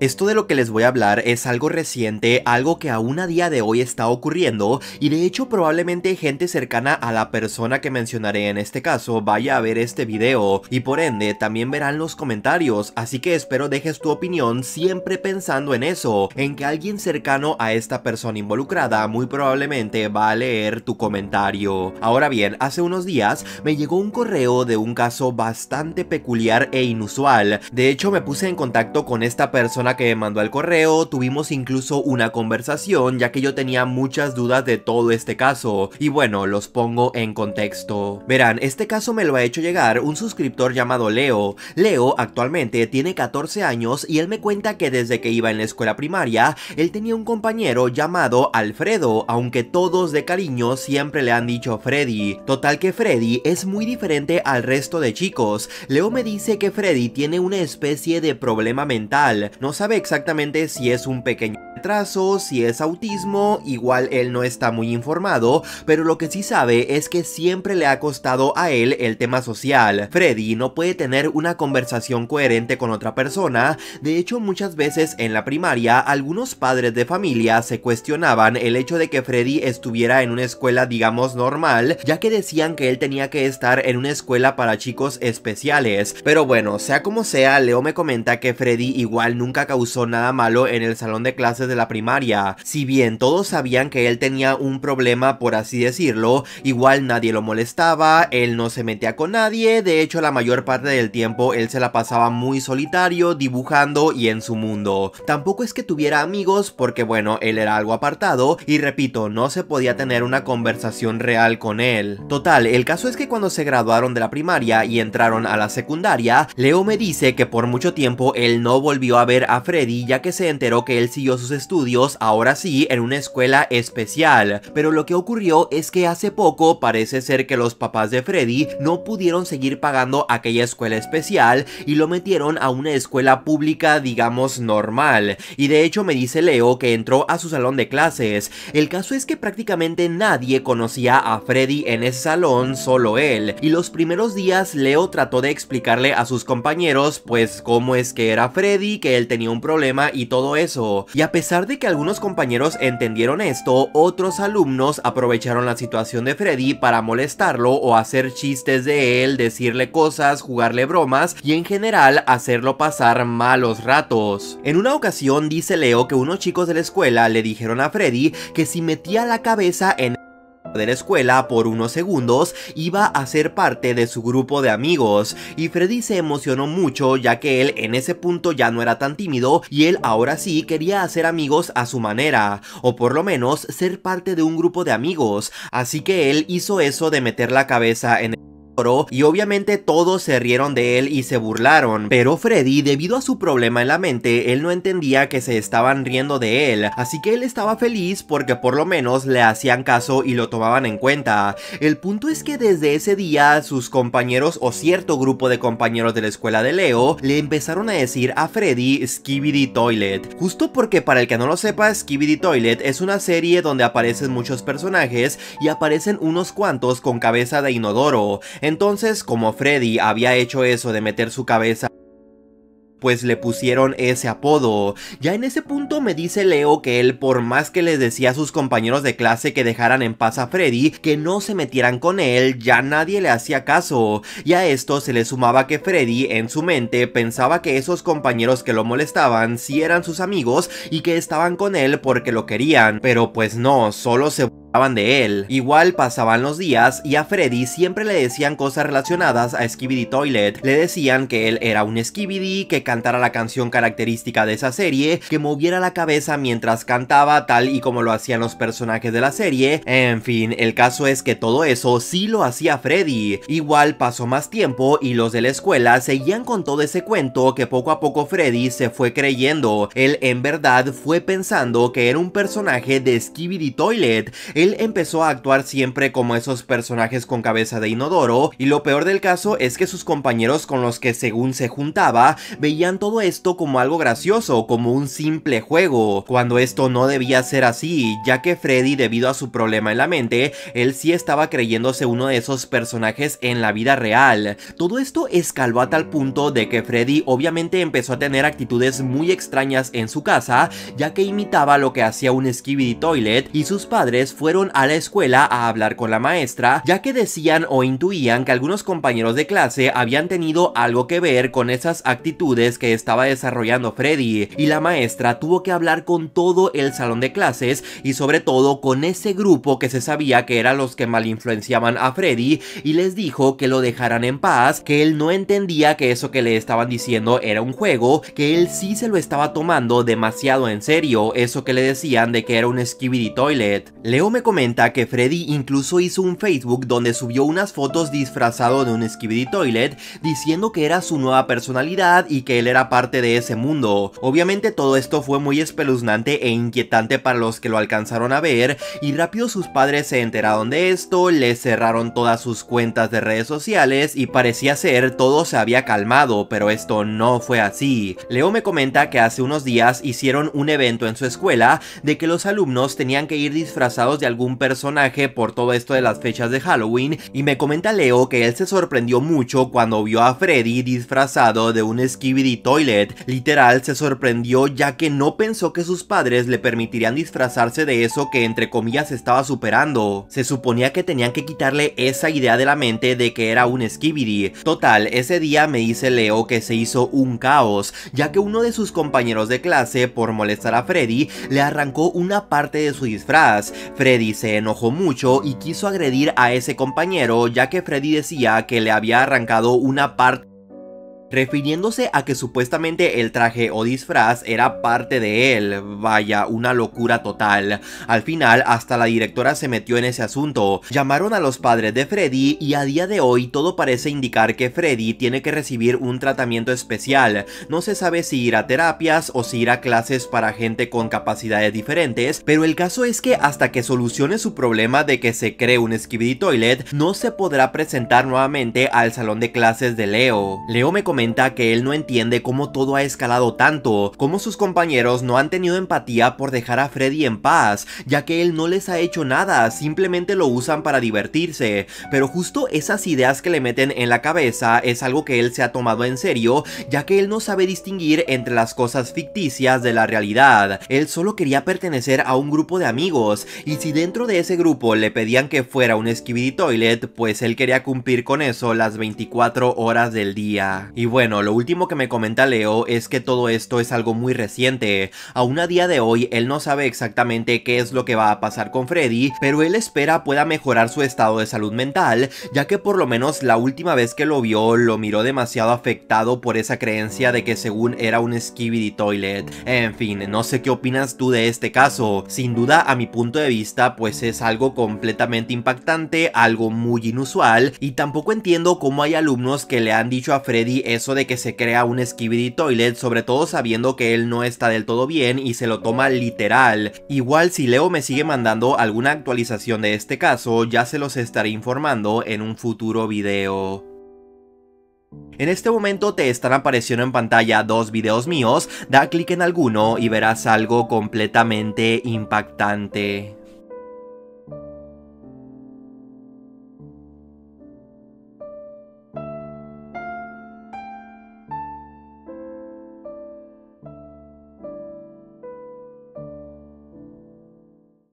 Esto de lo que les voy a hablar es algo reciente, algo que aún a día de hoy está ocurriendo y de hecho probablemente gente cercana a la persona que mencionaré en este caso vaya a ver este video y por ende también verán los comentarios, así que espero dejes tu opinión siempre pensando en eso, en que alguien cercano a esta persona involucrada muy probablemente va a leer tu comentario. Ahora bien, hace unos días me llegó un correo de un caso bastante peculiar e inusual, de hecho me puse en contacto con esta persona que mandó el correo, tuvimos incluso una conversación ya que yo tenía muchas dudas de todo este caso y bueno, los pongo en contexto. Verán, este caso me lo ha hecho llegar un suscriptor llamado Leo. Leo actualmente tiene 14 años y él me cuenta que desde que iba en la escuela primaria, él tenía un compañero llamado Alfredo, aunque todos de cariño siempre le han dicho Freddy. Total que Freddy es muy diferente al resto de chicos. Leo me dice que Freddy tiene una especie de problema mental, no sabe exactamente si es un pequeño si es autismo, igual él no está muy informado, pero lo que sí sabe es que siempre le ha costado a él el tema social. Freddy no puede tener una conversación coherente con otra persona, de hecho muchas veces en la primaria algunos padres de familia se cuestionaban el hecho de que Freddy estuviera en una escuela digamos normal, ya que decían que él tenía que estar en una escuela para chicos especiales. Pero bueno, sea como sea, Leo me comenta que Freddy igual nunca causó nada malo en el salón de clases de la primaria. Si bien todos sabían que él tenía un problema, por así decirlo, igual nadie lo molestaba, él no se metía con nadie, de hecho la mayor parte del tiempo él se la pasaba muy solitario, dibujando y en su mundo. Tampoco es que tuviera amigos porque bueno, él era algo apartado y repito, no se podía tener una conversación real con él. Total, el caso es que cuando se graduaron de la primaria y entraron a la secundaria, Leo me dice que por mucho tiempo él no volvió a ver a Freddy ya que se enteró que él siguió sus estudios, ahora sí, en una escuela especial. Pero lo que ocurrió es que hace poco parece ser que los papás de Freddy no pudieron seguir pagando aquella escuela especial y lo metieron a una escuela pública, digamos, normal. Y de hecho me dice Leo que entró a su salón de clases. El caso es que prácticamente nadie conocía a Freddy en ese salón, solo él. Y los primeros días Leo trató de explicarle a sus compañeros pues cómo es que era Freddy, que él tenía un problema y todo eso. Y a pesar pesar de que algunos compañeros entendieron esto, otros alumnos aprovecharon la situación de Freddy para molestarlo o hacer chistes de él, decirle cosas, jugarle bromas y en general hacerlo pasar malos ratos. En una ocasión dice Leo que unos chicos de la escuela le dijeron a Freddy que si metía la cabeza en de la escuela por unos segundos iba a ser parte de su grupo de amigos y Freddy se emocionó mucho ya que él en ese punto ya no era tan tímido y él ahora sí quería hacer amigos a su manera o por lo menos ser parte de un grupo de amigos así que él hizo eso de meter la cabeza en el y obviamente todos se rieron de él y se burlaron, pero Freddy debido a su problema en la mente, él no entendía que se estaban riendo de él, así que él estaba feliz porque por lo menos le hacían caso y lo tomaban en cuenta. El punto es que desde ese día sus compañeros o cierto grupo de compañeros de la escuela de Leo le empezaron a decir a Freddy Skibidi Toilet, justo porque para el que no lo sepa Skibidi Toilet es una serie donde aparecen muchos personajes y aparecen unos cuantos con cabeza de inodoro, entonces, como Freddy había hecho eso de meter su cabeza pues le pusieron ese apodo. Ya en ese punto me dice Leo que él por más que les decía a sus compañeros de clase que dejaran en paz a Freddy, que no se metieran con él, ya nadie le hacía caso. Y a esto se le sumaba que Freddy en su mente pensaba que esos compañeros que lo molestaban sí eran sus amigos y que estaban con él porque lo querían, pero pues no, solo se de él. Igual pasaban los días y a Freddy siempre le decían cosas relacionadas a Skibidi Toilet. Le decían que él era un Skibidi, que cantara la canción característica de esa serie, que moviera la cabeza mientras cantaba tal y como lo hacían los personajes de la serie. En fin, el caso es que todo eso sí lo hacía Freddy. Igual pasó más tiempo y los de la escuela seguían con todo ese cuento que poco a poco Freddy se fue creyendo. Él en verdad fue pensando que era un personaje de Skibidi Toilet él empezó a actuar siempre como esos personajes con cabeza de inodoro, y lo peor del caso es que sus compañeros con los que según se juntaba, veían todo esto como algo gracioso, como un simple juego, cuando esto no debía ser así, ya que Freddy debido a su problema en la mente, él sí estaba creyéndose uno de esos personajes en la vida real. Todo esto escaló a tal punto de que Freddy obviamente empezó a tener actitudes muy extrañas en su casa, ya que imitaba lo que hacía un Skibidi Toilet y sus padres fueron fueron a la escuela a hablar con la maestra, ya que decían o intuían que algunos compañeros de clase habían tenido algo que ver con esas actitudes que estaba desarrollando Freddy, y la maestra tuvo que hablar con todo el salón de clases y sobre todo con ese grupo que se sabía que eran los que mal influenciaban a Freddy y les dijo que lo dejaran en paz, que él no entendía que eso que le estaban diciendo era un juego, que él sí se lo estaba tomando demasiado en serio, eso que le decían de que era un skibidi toilet. Leo comenta que Freddy incluso hizo un Facebook donde subió unas fotos disfrazado de un Skibidi Toilet diciendo que era su nueva personalidad y que él era parte de ese mundo. Obviamente todo esto fue muy espeluznante e inquietante para los que lo alcanzaron a ver y rápido sus padres se enteraron de esto, le cerraron todas sus cuentas de redes sociales y parecía ser todo se había calmado, pero esto no fue así. Leo me comenta que hace unos días hicieron un evento en su escuela de que los alumnos tenían que ir disfrazados de algún personaje por todo esto de las fechas de Halloween y me comenta Leo que él se sorprendió mucho cuando vio a Freddy disfrazado de un Skibidi Toilet. Literal se sorprendió ya que no pensó que sus padres le permitirían disfrazarse de eso que entre comillas estaba superando. Se suponía que tenían que quitarle esa idea de la mente de que era un Skibidi. Total, ese día me dice Leo que se hizo un caos, ya que uno de sus compañeros de clase por molestar a Freddy le arrancó una parte de su disfraz. Freddy se enojó mucho y quiso agredir a ese compañero ya que Freddy decía que le había arrancado una parte refiriéndose a que supuestamente el traje o disfraz era parte de él, vaya, una locura total. Al final, hasta la directora se metió en ese asunto. Llamaron a los padres de Freddy y a día de hoy todo parece indicar que Freddy tiene que recibir un tratamiento especial. No se sabe si ir a terapias o si ir a clases para gente con capacidades diferentes, pero el caso es que hasta que solucione su problema de que se cree un Skibidi Toilet, no se podrá presentar nuevamente al salón de clases de Leo. Leo me comentó que él no entiende cómo todo ha escalado tanto, cómo sus compañeros no han tenido empatía por dejar a Freddy en paz, ya que él no les ha hecho nada, simplemente lo usan para divertirse, pero justo esas ideas que le meten en la cabeza es algo que él se ha tomado en serio, ya que él no sabe distinguir entre las cosas ficticias de la realidad, él solo quería pertenecer a un grupo de amigos, y si dentro de ese grupo le pedían que fuera un y toilet, pues él quería cumplir con eso las 24 horas del día bueno, lo último que me comenta Leo es que todo esto es algo muy reciente. Aún a día de hoy, él no sabe exactamente qué es lo que va a pasar con Freddy, pero él espera pueda mejorar su estado de salud mental, ya que por lo menos la última vez que lo vio, lo miró demasiado afectado por esa creencia de que según era un skibidi toilet. En fin, no sé qué opinas tú de este caso. Sin duda, a mi punto de vista, pues es algo completamente impactante, algo muy inusual, y tampoco entiendo cómo hay alumnos que le han dicho a Freddy eso de que se crea un y Toilet, sobre todo sabiendo que él no está del todo bien y se lo toma literal. Igual si Leo me sigue mandando alguna actualización de este caso, ya se los estaré informando en un futuro video. En este momento te están apareciendo en pantalla dos videos míos, da clic en alguno y verás algo completamente impactante.